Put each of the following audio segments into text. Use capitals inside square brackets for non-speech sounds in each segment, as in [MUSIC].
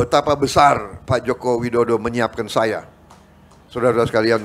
betapa besar Pak Joko Widodo menyiapkan saya. Saudara-saudara sekalian,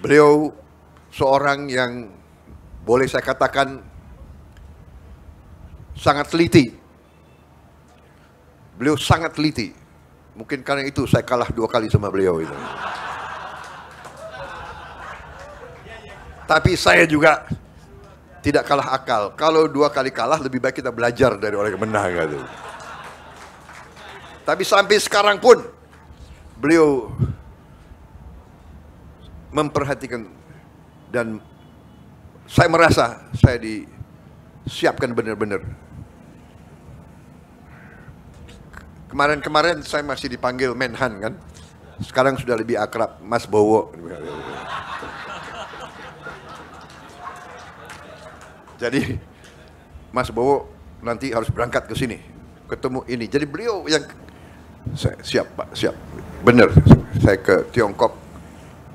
beliau seorang yang boleh saya katakan sangat teliti. Beliau sangat teliti. Mungkin karena itu saya kalah dua kali sama beliau itu. Tapi saya juga tidak kalah akal. Kalau dua kali kalah lebih baik kita belajar dari orang yang menang gitu. Tapi sampai sekarang pun beliau memperhatikan dan saya merasa saya disiapkan benar-benar. Kemarin-kemarin saya masih dipanggil Menhan kan. Sekarang sudah lebih akrab Mas Bowo. Jadi Mas Bowo nanti harus berangkat ke sini ketemu ini. Jadi beliau yang saya, siap Pak, siap. Benar, saya ke Tiongkok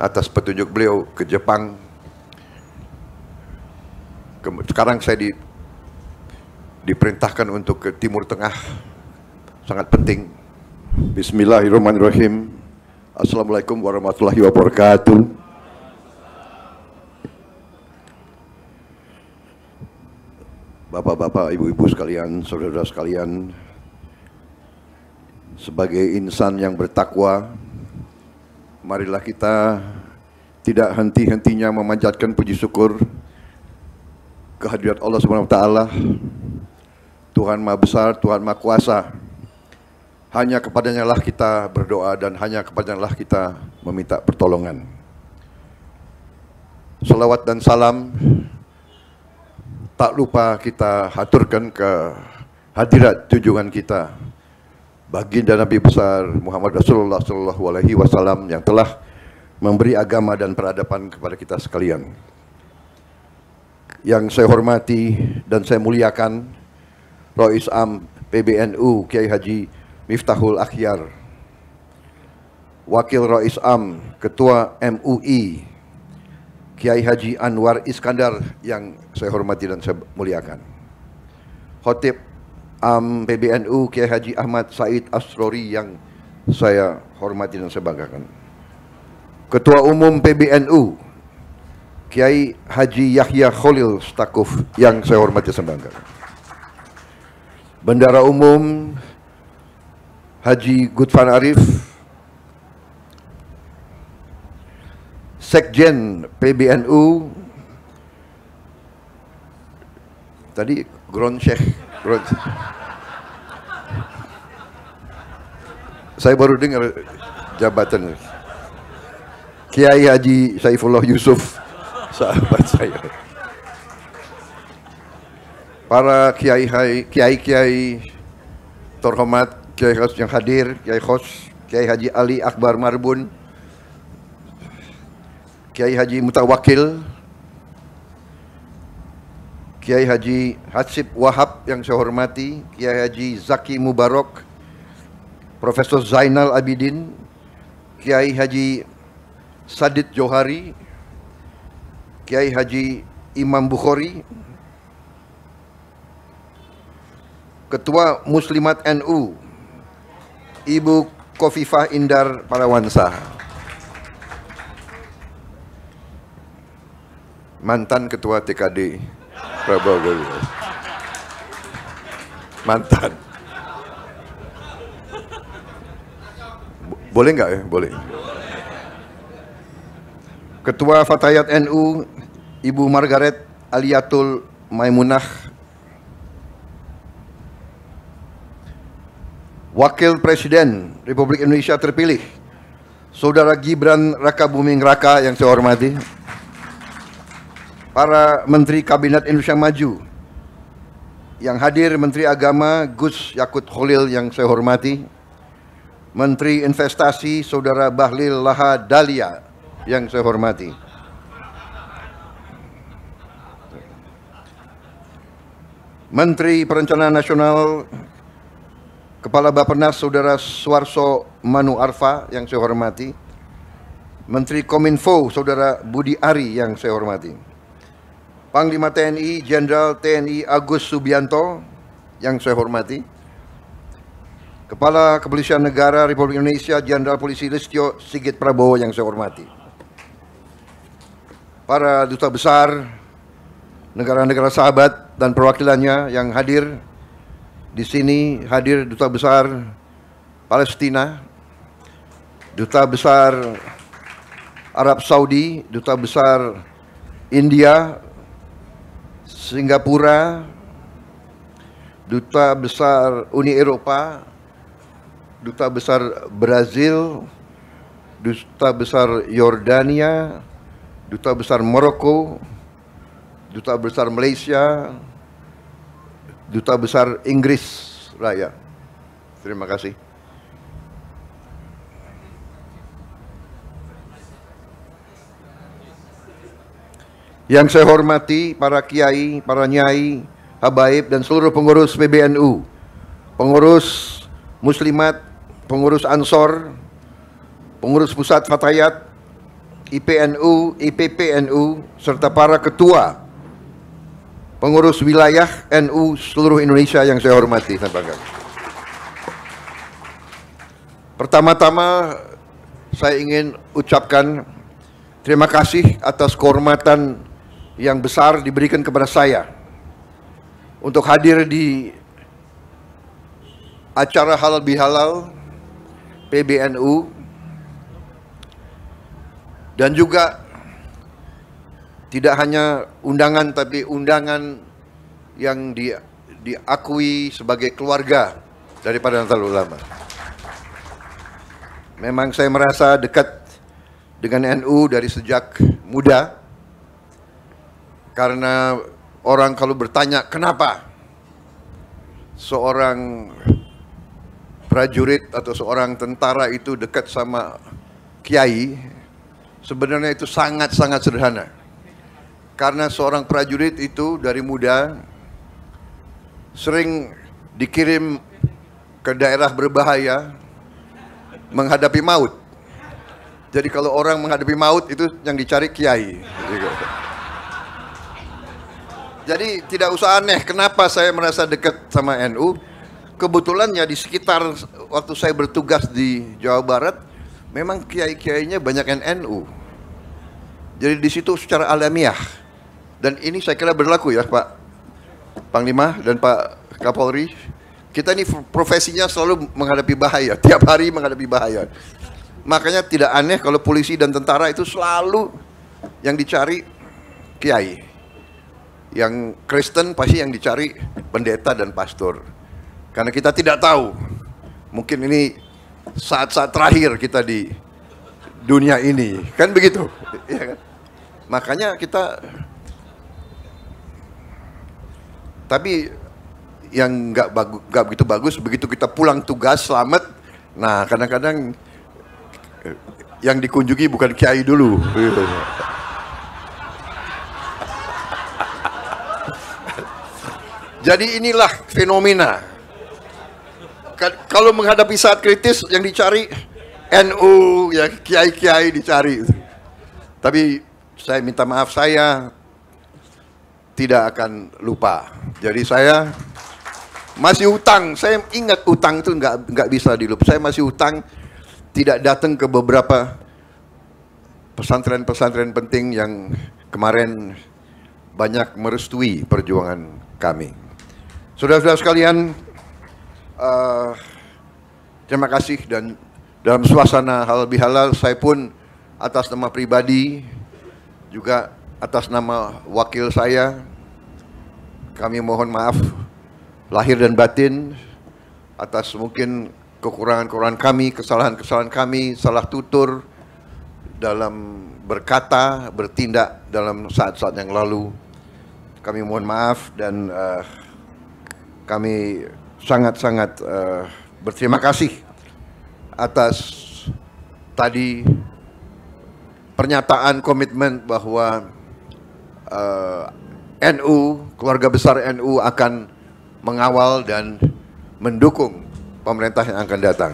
atas petunjuk beliau ke Jepang. Ke, sekarang saya di, diperintahkan untuk ke Timur Tengah, sangat penting. Bismillahirrahmanirrahim. Assalamualaikum warahmatullahi wabarakatuh. Bapak-bapak, ibu-ibu sekalian, saudara saudara sekalian, sebagai insan yang bertakwa, marilah kita tidak henti-hentinya memanjatkan puji syukur kehadirat Allah Subhanahu wa taala. Tuhan Maha Besar, Tuhan Maha Kuasa. Hanya kepadanya lah kita berdoa dan hanya kepadanya lah kita meminta pertolongan. Salawat dan salam tak lupa kita haturkan ke hadirat tujuan kita baginda Nabi besar Muhammad Rasulullah Shallallahu Alaihi Wasallam yang telah memberi agama dan peradaban kepada kita sekalian. Yang saya hormati dan saya muliakan Rois Am PBNU Kiai Haji Miftahul Akhyar, Wakil Rois Am Ketua MUI Kiai Haji Anwar Iskandar yang saya hormati dan saya muliakan. Khotib um, PBNU Kiai Haji Ahmad Said Asrori yang saya hormati dan saya Ketua Umum PBNU Kiai Haji Yahya Khalil Stakuf yang saya hormati dan saya Bendara Umum Haji Gutfan Arif Sekjen PBNU tadi Gron Sheikh saya baru dengar jabatan Kiai Haji Saifullah Yusuf sahabat saya. Para kiai kiai kiai terhormat Kiai Khos yang hadir, Kiai Khos, Kiai Haji Ali Akbar Marbun, Kiai Haji Mutawakil, Kiai Haji Hasib Wahab yang saya hormati, Kiai Haji Zaki Mubarok, Profesor Zainal Abidin, Kiai Haji Sadid Johari, Kiai Haji Imam Bukhari, Ketua Muslimat NU, Ibu Kofifah Indar Parawansa. Mantan Ketua TKD Prabowo Gerindra. Mantan. Boleh nggak ya? Boleh. Ketua Fatayat NU, Ibu Margaret Aliatul Maimunah. Wakil Presiden Republik Indonesia terpilih, Saudara Gibran Rakabuming Raka yang saya hormati para Menteri Kabinet Indonesia Maju yang hadir Menteri Agama Gus Yakut Holil yang saya hormati Menteri Investasi Saudara Bahlil Laha Dalia yang saya hormati Menteri Perencanaan Nasional Kepala Bapenas Saudara Suarso Manu Arfa yang saya hormati Menteri Kominfo Saudara Budi Ari yang saya hormati Panglima TNI Jenderal TNI Agus Subianto yang saya hormati, Kepala Kepolisian Negara Republik Indonesia Jenderal Polisi Listio Sigit Prabowo yang saya hormati, para duta besar negara-negara sahabat dan perwakilannya yang hadir di sini hadir duta besar Palestina, duta besar Arab Saudi, duta besar India, Singapura, Duta Besar Uni Eropa, Duta Besar Brazil, Duta Besar Yordania, Duta Besar Maroko, Duta Besar Malaysia, Duta Besar Inggris Raya. Terima kasih. Yang saya hormati para kiai, para nyai, habaib dan seluruh pengurus PBNU, pengurus muslimat, pengurus ansor, pengurus pusat fatayat, IPNU, IPPNU, serta para ketua pengurus wilayah NU seluruh Indonesia yang saya hormati Pertama-tama saya ingin ucapkan terima kasih atas kehormatan yang besar diberikan kepada saya untuk hadir di acara halal bihalal PBNU dan juga tidak hanya undangan tapi undangan yang di, diakui sebagai keluarga daripada Natal Ulama. Memang saya merasa dekat dengan NU dari sejak muda karena orang kalau bertanya kenapa seorang prajurit atau seorang tentara itu dekat sama kiai, sebenarnya itu sangat-sangat sederhana. Karena seorang prajurit itu dari muda sering dikirim ke daerah berbahaya menghadapi maut. Jadi kalau orang menghadapi maut itu yang dicari kiai. Gitu. Jadi tidak usah aneh kenapa saya merasa dekat sama NU. Kebetulan ya di sekitar waktu saya bertugas di Jawa Barat, memang kiai-kiainya banyak NU. Jadi di situ secara alamiah dan ini saya kira berlaku ya Pak Panglima dan Pak Kapolri. Kita ini profesinya selalu menghadapi bahaya, [LAUGHS] tiap hari menghadapi bahaya. Makanya tidak aneh kalau polisi dan tentara itu selalu yang dicari kiai yang Kristen pasti yang dicari pendeta dan pastor. Karena kita tidak tahu. Mungkin ini saat-saat terakhir kita di dunia ini. Kan begitu. [LAUGHS] Ya kan? Makanya kita tapi yang nggak bagus begitu bagus begitu kita pulang tugas selamat nah kadang-kadang eh, yang dikunjungi bukan kiai dulu gitu. Jadi inilah fenomena. Kalau menghadapi saat kritis yang dicari NU ya kiai-kiai dicari. Tapi saya minta maaf saya tidak akan lupa. Jadi saya masih utang. Saya ingat utang itu nggak nggak bisa dilup. Saya masih utang tidak datang ke beberapa pesantren-pesantren penting yang kemarin banyak merestui perjuangan kami. Saudara-saudara sekalian, uh, terima kasih dan dalam suasana halal bihalal saya pun atas nama pribadi juga atas nama wakil saya kami mohon maaf lahir dan batin atas mungkin kekurangan-kekurangan kami, kesalahan-kesalahan kami, salah tutur dalam berkata, bertindak dalam saat-saat yang lalu. Kami mohon maaf dan uh, kami sangat-sangat uh, berterima kasih atas tadi pernyataan komitmen bahwa uh, eh, NU, keluarga besar NU akan mengawal dan mendukung pemerintah yang akan datang.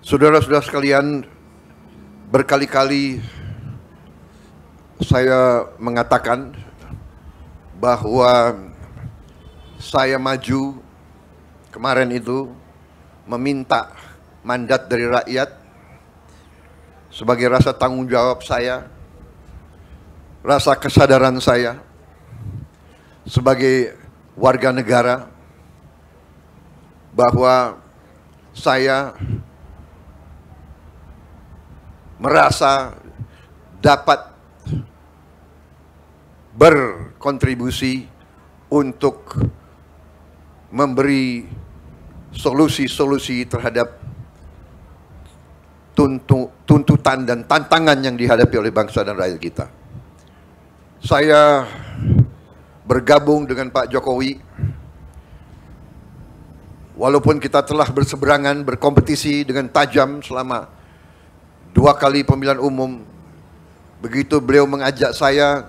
Saudara-saudara sekalian, berkali-kali saya mengatakan bahwa saya maju kemarin itu meminta mandat dari rakyat sebagai rasa tanggung jawab saya, rasa kesadaran saya sebagai warga negara bahwa saya merasa dapat ber kontribusi untuk memberi solusi-solusi terhadap tuntutan dan tantangan yang dihadapi oleh bangsa dan rakyat kita. Saya bergabung dengan Pak Jokowi, walaupun kita telah berseberangan, berkompetisi dengan tajam selama dua kali pemilihan umum, begitu beliau mengajak saya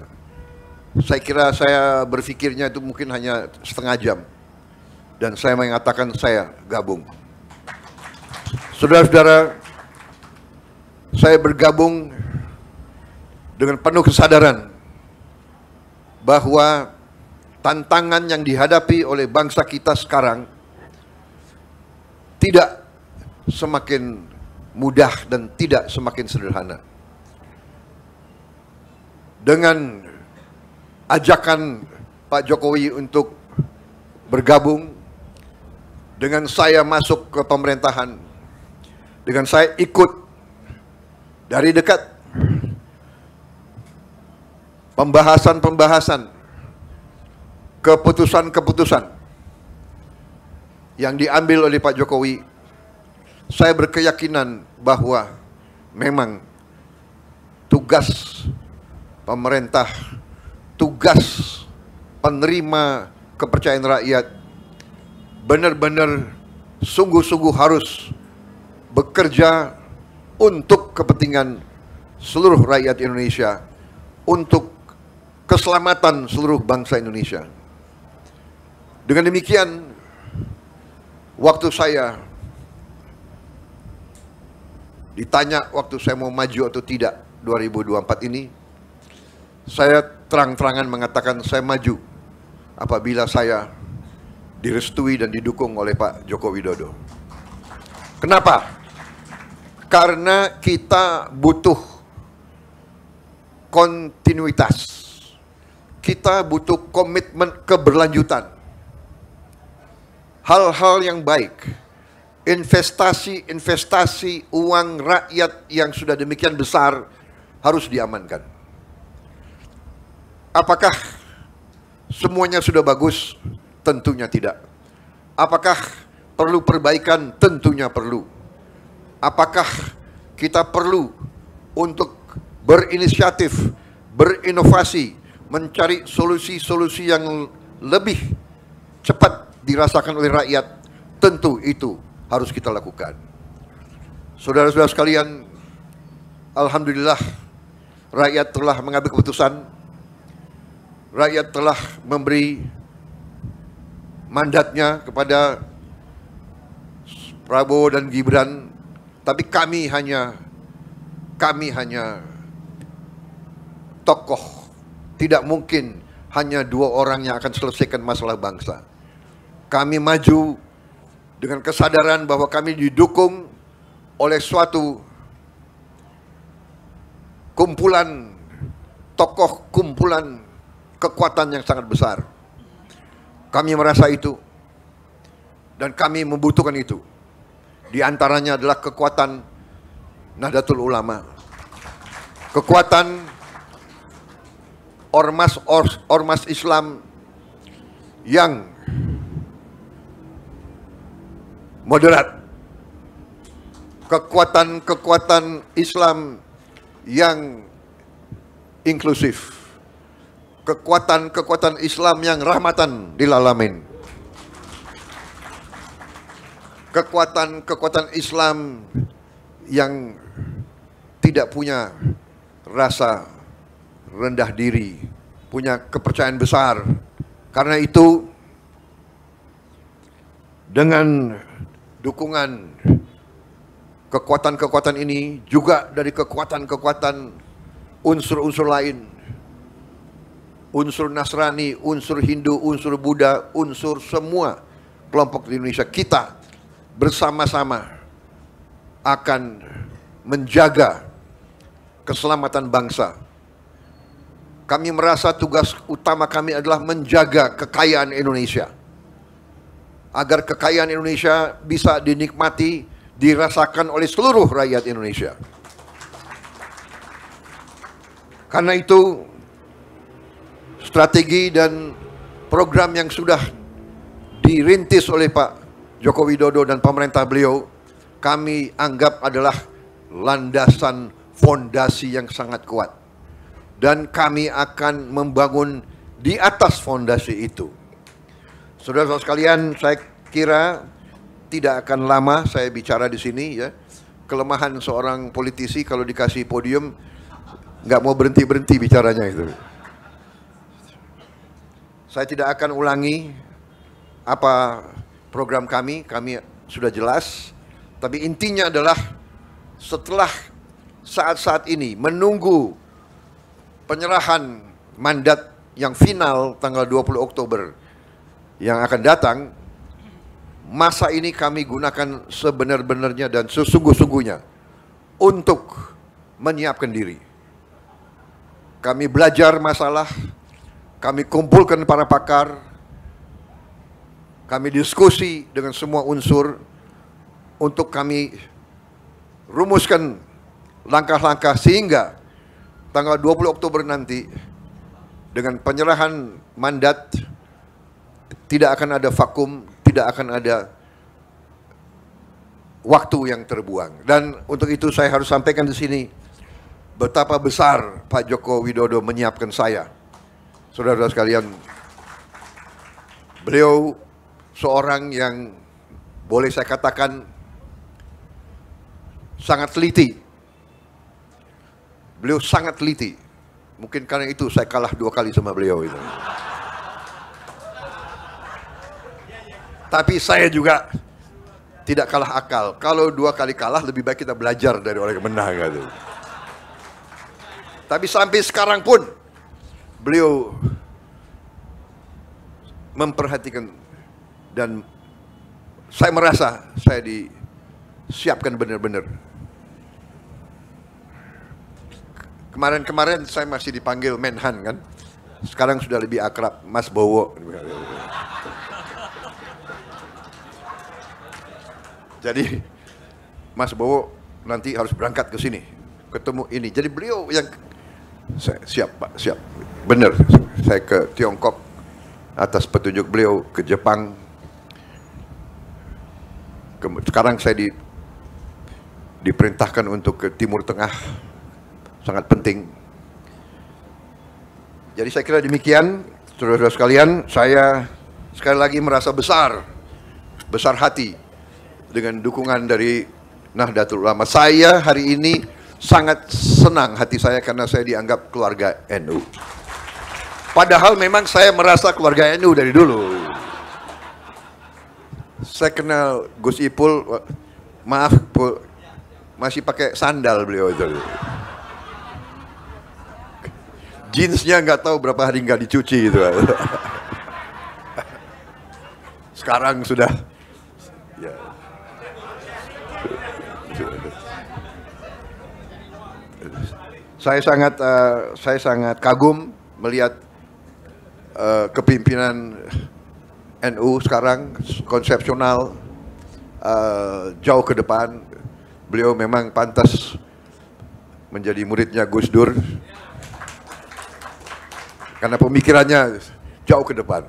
saya kira saya berpikirnya itu mungkin hanya setengah jam. Dan saya mengatakan saya gabung. Saudara-saudara, saya bergabung dengan penuh kesadaran bahwa tantangan yang dihadapi oleh bangsa kita sekarang tidak semakin mudah dan tidak semakin sederhana. Dengan ajakan Pak Jokowi untuk bergabung dengan saya masuk ke pemerintahan, dengan saya ikut dari dekat pembahasan-pembahasan, keputusan-keputusan yang diambil oleh Pak Jokowi, saya berkeyakinan bahwa memang tugas pemerintah tugas penerima kepercayaan rakyat benar-benar sungguh-sungguh harus bekerja untuk kepentingan seluruh rakyat Indonesia, untuk keselamatan seluruh bangsa Indonesia. Dengan demikian, waktu saya ditanya waktu saya mau maju atau tidak 2024 ini, saya terang-terangan mengatakan saya maju apabila saya direstui dan didukung oleh Pak Joko Widodo. Kenapa? Karena kita butuh kontinuitas. Kita butuh komitmen keberlanjutan. Hal-hal yang baik, investasi-investasi uang rakyat yang sudah demikian besar harus diamankan Apakah semuanya sudah bagus? Tentunya tidak. Apakah perlu perbaikan? Tentunya perlu. Apakah kita perlu untuk berinisiatif, berinovasi, mencari solusi-solusi yang lebih cepat dirasakan oleh rakyat? Tentu itu harus kita lakukan. Saudara-saudara sekalian, Alhamdulillah rakyat telah mengambil keputusan rakyat telah memberi mandatnya kepada Prabowo dan Gibran, tapi kami hanya kami hanya tokoh. Tidak mungkin hanya dua orang yang akan selesaikan masalah bangsa. Kami maju dengan kesadaran bahwa kami didukung oleh suatu kumpulan tokoh kumpulan kekuatan yang sangat besar. Kami merasa itu dan kami membutuhkan itu. Di antaranya adalah kekuatan Nahdlatul Ulama. Kekuatan ormas or, ormas Islam yang moderat. Kekuatan-kekuatan Islam yang inklusif kekuatan-kekuatan Islam yang rahmatan dilalamin, Kekuatan-kekuatan Islam yang tidak punya rasa rendah diri, punya kepercayaan besar. Karena itu dengan dukungan kekuatan-kekuatan ini juga dari kekuatan-kekuatan unsur-unsur lain unsur Nasrani, unsur Hindu, unsur Buddha, unsur semua kelompok di Indonesia kita bersama-sama akan menjaga keselamatan bangsa. Kami merasa tugas utama kami adalah menjaga kekayaan Indonesia. Agar kekayaan Indonesia bisa dinikmati, dirasakan oleh seluruh rakyat Indonesia. Karena itu strategi dan program yang sudah dirintis oleh Pak Joko Widodo dan pemerintah beliau kami anggap adalah landasan fondasi yang sangat kuat dan kami akan membangun di atas fondasi itu. Saudara-saudara sekalian, saya kira tidak akan lama saya bicara di sini ya. Kelemahan seorang politisi kalau dikasih podium nggak mau berhenti berhenti bicaranya itu. Saya tidak akan ulangi apa program kami, kami sudah jelas. Tapi intinya adalah setelah saat-saat ini menunggu penyerahan mandat yang final tanggal 20 Oktober yang akan datang, masa ini kami gunakan sebenar-benarnya dan sesungguh-sungguhnya untuk menyiapkan diri. Kami belajar masalah, kami kumpulkan para pakar, kami diskusi dengan semua unsur untuk kami rumuskan langkah-langkah sehingga tanggal 20 Oktober nanti dengan penyerahan mandat tidak akan ada vakum, tidak akan ada waktu yang terbuang. Dan untuk itu saya harus sampaikan di sini betapa besar Pak Joko Widodo menyiapkan saya Saudara-saudara sekalian, beliau seorang yang boleh saya katakan sangat teliti. Beliau sangat teliti. Mungkin karena itu saya kalah dua kali sama beliau itu. Tapi saya juga tidak kalah akal. Kalau dua kali kalah lebih baik kita belajar dari orang yang menang gitu. Tapi sampai sekarang pun beliau memperhatikan dan saya merasa saya disiapkan benar-benar. Kemarin-kemarin saya masih dipanggil Menhan kan. Sekarang sudah lebih akrab Mas Bowo. Jadi Mas Bowo nanti harus berangkat ke sini ketemu ini. Jadi beliau yang saya, siap Pak, siap. Benar, saya ke Tiongkok atas petunjuk beliau ke Jepang. Ke, sekarang saya di, diperintahkan untuk ke Timur Tengah, sangat penting. Jadi saya kira demikian, saudara-saudara sekalian, saya sekali lagi merasa besar, besar hati dengan dukungan dari Nahdlatul Ulama. Saya hari ini sangat senang hati saya karena saya dianggap keluarga NU. Padahal memang saya merasa keluarga NU dari dulu. Saya kenal Gus Ipul, maaf Pul, masih pakai sandal beliau itu. Jeansnya nggak tahu berapa hari nggak dicuci itu. [LAUGHS] Sekarang sudah saya sangat uh, saya sangat kagum melihat uh, kepimpinan NU sekarang konsepsional uh, jauh ke depan. Beliau memang pantas menjadi muridnya Gus Dur karena pemikirannya jauh ke depan.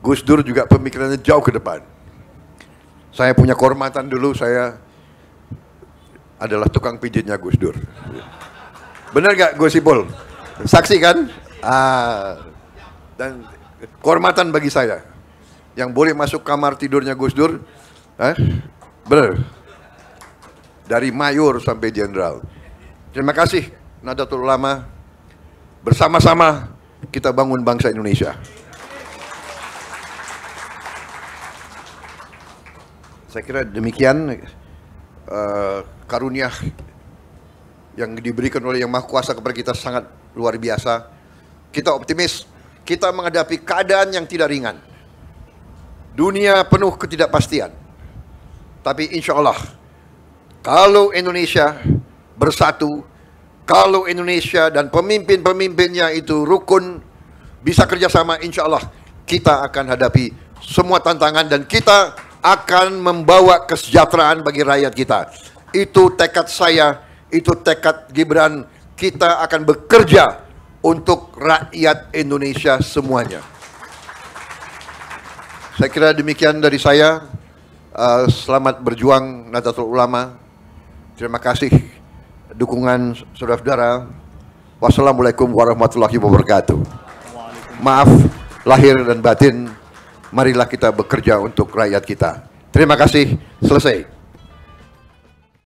Gus Dur juga pemikirannya jauh ke depan. Saya punya kehormatan dulu saya adalah tukang pijitnya Gus Dur. Benar gak Gus Ipul? Saksi kan? Ah, dan kehormatan bagi saya yang boleh masuk kamar tidurnya Gus Dur, eh? benar. Dari mayor sampai jenderal. Terima kasih Nahdlatul Ulama. Bersama-sama kita bangun bangsa Indonesia. Saya kira demikian uh, karunia yang diberikan oleh Yang Maha Kuasa kepada kita sangat luar biasa. Kita optimis, kita menghadapi keadaan yang tidak ringan. Dunia penuh ketidakpastian. Tapi insya Allah, kalau Indonesia bersatu, kalau Indonesia dan pemimpin-pemimpinnya itu rukun, bisa kerjasama insya Allah, kita akan hadapi semua tantangan dan kita akan membawa kesejahteraan bagi rakyat kita. Itu tekad saya itu tekad Gibran kita akan bekerja untuk rakyat Indonesia semuanya. Saya kira demikian dari saya. Eh, selamat berjuang Nahdlatul Ulama. Terima kasih dukungan saudara-saudara. Wassalamualaikum warahmatullahi wabarakatuh. Maaf lahir dan batin. Marilah kita bekerja untuk rakyat kita. Terima kasih. Selesai.